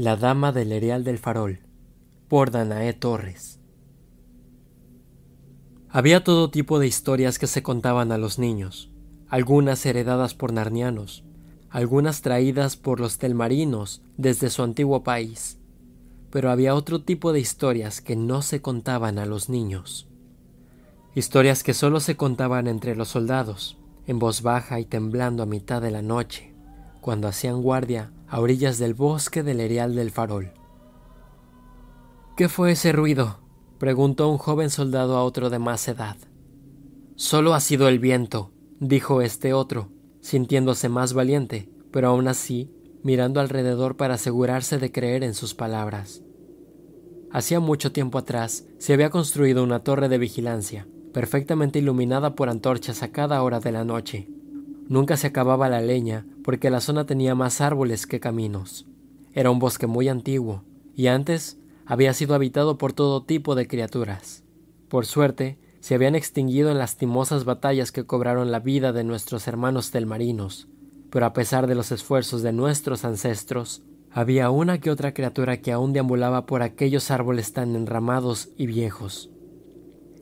La Dama del Ereal del Farol, por Danae Torres. Había todo tipo de historias que se contaban a los niños, algunas heredadas por narnianos, algunas traídas por los telmarinos desde su antiguo país, pero había otro tipo de historias que no se contaban a los niños. Historias que solo se contaban entre los soldados, en voz baja y temblando a mitad de la noche, cuando hacían guardia a orillas del bosque del Erial del Farol. ¿Qué fue ese ruido? preguntó un joven soldado a otro de más edad. Solo ha sido el viento, dijo este otro, sintiéndose más valiente, pero aún así mirando alrededor para asegurarse de creer en sus palabras. Hacía mucho tiempo atrás se había construido una torre de vigilancia, perfectamente iluminada por antorchas a cada hora de la noche, Nunca se acababa la leña, porque la zona tenía más árboles que caminos. Era un bosque muy antiguo, y antes había sido habitado por todo tipo de criaturas. Por suerte, se habían extinguido en lastimosas batallas que cobraron la vida de nuestros hermanos telmarinos, pero a pesar de los esfuerzos de nuestros ancestros, había una que otra criatura que aún deambulaba por aquellos árboles tan enramados y viejos.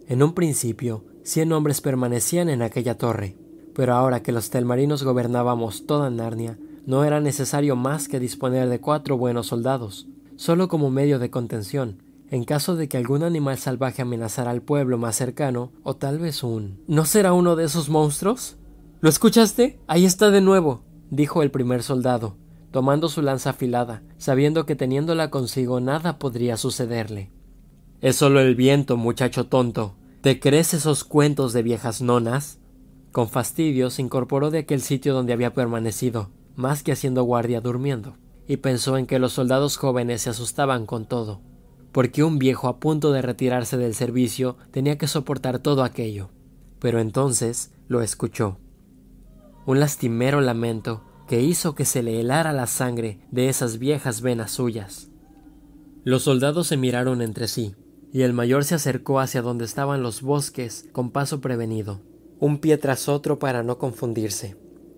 En un principio, cien hombres permanecían en aquella torre, pero ahora que los telmarinos gobernábamos toda Narnia, no era necesario más que disponer de cuatro buenos soldados, solo como medio de contención, en caso de que algún animal salvaje amenazara al pueblo más cercano, o tal vez un... ¿No será uno de esos monstruos? ¿Lo escuchaste? Ahí está de nuevo, dijo el primer soldado, tomando su lanza afilada, sabiendo que teniéndola consigo nada podría sucederle. Es solo el viento, muchacho tonto. ¿Te crees esos cuentos de viejas nonas? Con fastidio se incorporó de aquel sitio donde había permanecido, más que haciendo guardia durmiendo, y pensó en que los soldados jóvenes se asustaban con todo, porque un viejo a punto de retirarse del servicio tenía que soportar todo aquello. Pero entonces lo escuchó. Un lastimero lamento que hizo que se le helara la sangre de esas viejas venas suyas. Los soldados se miraron entre sí, y el mayor se acercó hacia donde estaban los bosques con paso prevenido un pie tras otro para no confundirse.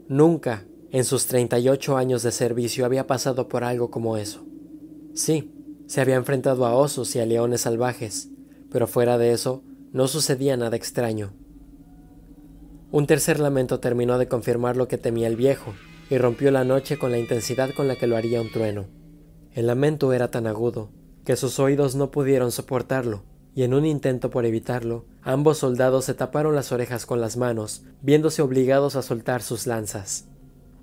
Nunca, en sus 38 años de servicio, había pasado por algo como eso. Sí, se había enfrentado a osos y a leones salvajes, pero fuera de eso, no sucedía nada extraño. Un tercer lamento terminó de confirmar lo que temía el viejo, y rompió la noche con la intensidad con la que lo haría un trueno. El lamento era tan agudo, que sus oídos no pudieron soportarlo, y en un intento por evitarlo, ambos soldados se taparon las orejas con las manos, viéndose obligados a soltar sus lanzas.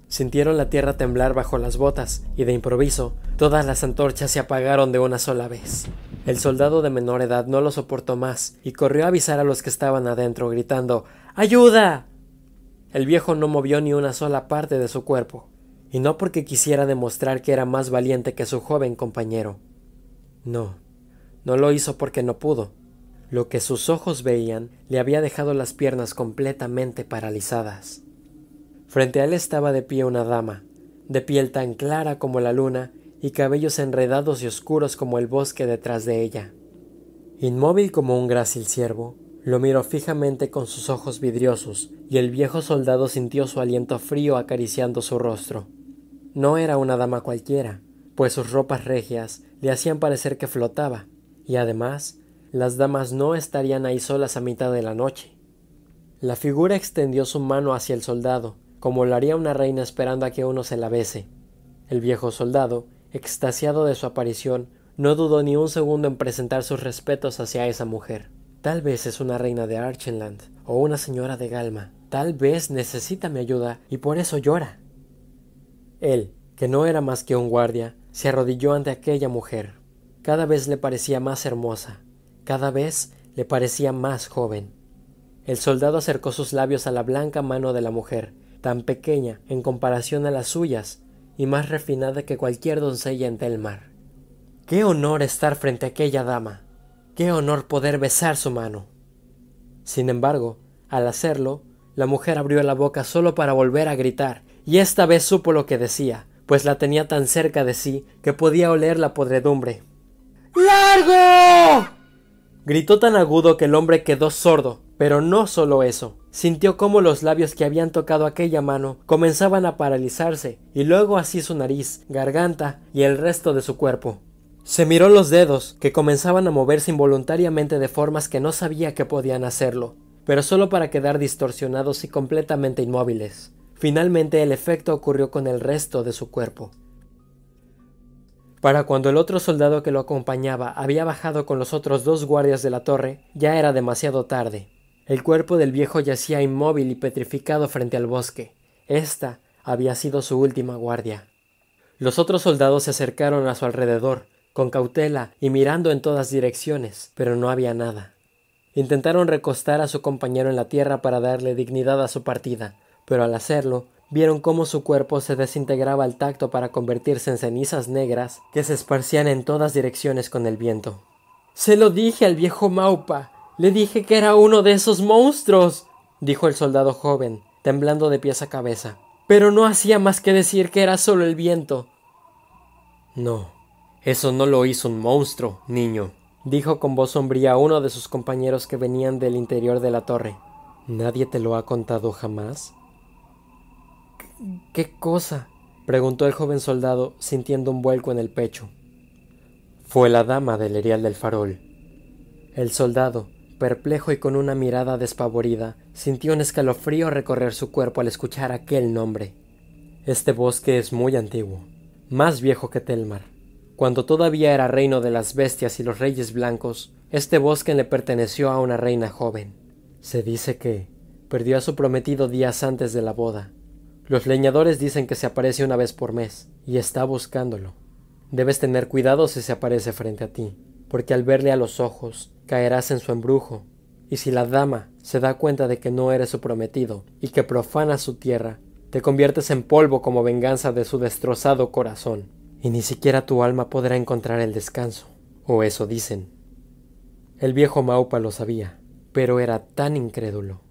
Sintieron la tierra temblar bajo las botas y de improviso todas las antorchas se apagaron de una sola vez. El soldado de menor edad no lo soportó más y corrió a avisar a los que estaban adentro gritando ¡Ayuda! El viejo no movió ni una sola parte de su cuerpo, y no porque quisiera demostrar que era más valiente que su joven compañero. No, no lo hizo porque no pudo. Lo que sus ojos veían le había dejado las piernas completamente paralizadas. Frente a él estaba de pie una dama, de piel tan clara como la luna y cabellos enredados y oscuros como el bosque detrás de ella. Inmóvil como un grácil ciervo, lo miró fijamente con sus ojos vidriosos, y el viejo soldado sintió su aliento frío acariciando su rostro. No era una dama cualquiera, pues sus ropas regias le hacían parecer que flotaba, y además, las damas no estarían ahí solas a mitad de la noche. La figura extendió su mano hacia el soldado, como lo haría una reina esperando a que uno se la bese. El viejo soldado, extasiado de su aparición, no dudó ni un segundo en presentar sus respetos hacia esa mujer. Tal vez es una reina de Archenland o una señora de Galma. Tal vez necesita mi ayuda y por eso llora. Él, que no era más que un guardia, se arrodilló ante aquella mujer. Cada vez le parecía más hermosa, cada vez le parecía más joven. El soldado acercó sus labios a la blanca mano de la mujer, tan pequeña en comparación a las suyas, y más refinada que cualquier doncella en Delmar. mar. Qué honor estar frente a aquella dama. Qué honor poder besar su mano. Sin embargo, al hacerlo, la mujer abrió la boca solo para volver a gritar, y esta vez supo lo que decía, pues la tenía tan cerca de sí que podía oler la podredumbre. ¡Largo! Gritó tan agudo que el hombre quedó sordo, pero no solo eso. Sintió cómo los labios que habían tocado aquella mano comenzaban a paralizarse, y luego así su nariz, garganta y el resto de su cuerpo. Se miró los dedos, que comenzaban a moverse involuntariamente de formas que no sabía que podían hacerlo, pero solo para quedar distorsionados y completamente inmóviles. Finalmente el efecto ocurrió con el resto de su cuerpo. Para cuando el otro soldado que lo acompañaba había bajado con los otros dos guardias de la torre, ya era demasiado tarde. El cuerpo del viejo yacía inmóvil y petrificado frente al bosque. Esta había sido su última guardia. Los otros soldados se acercaron a su alrededor, con cautela y mirando en todas direcciones, pero no había nada. Intentaron recostar a su compañero en la tierra para darle dignidad a su partida, pero al hacerlo, vieron cómo su cuerpo se desintegraba al tacto para convertirse en cenizas negras que se esparcían en todas direcciones con el viento. Se lo dije al viejo Maupa. Le dije que era uno de esos monstruos. dijo el soldado joven, temblando de pies a cabeza. Pero no hacía más que decir que era solo el viento. No, eso no lo hizo un monstruo, niño, dijo con voz sombría uno de sus compañeros que venían del interior de la torre. ¿Nadie te lo ha contado jamás? ¿Qué cosa? preguntó el joven soldado, sintiendo un vuelco en el pecho. Fue la dama del erial del farol. El soldado, perplejo y con una mirada despavorida, sintió un escalofrío recorrer su cuerpo al escuchar aquel nombre. Este bosque es muy antiguo, más viejo que Telmar. Cuando todavía era reino de las bestias y los reyes blancos, este bosque le perteneció a una reina joven. Se dice que perdió a su prometido días antes de la boda, los leñadores dicen que se aparece una vez por mes y está buscándolo. Debes tener cuidado si se aparece frente a ti, porque al verle a los ojos caerás en su embrujo, y si la dama se da cuenta de que no eres su prometido y que profanas su tierra, te conviertes en polvo como venganza de su destrozado corazón, y ni siquiera tu alma podrá encontrar el descanso, o eso dicen. El viejo Maupa lo sabía, pero era tan incrédulo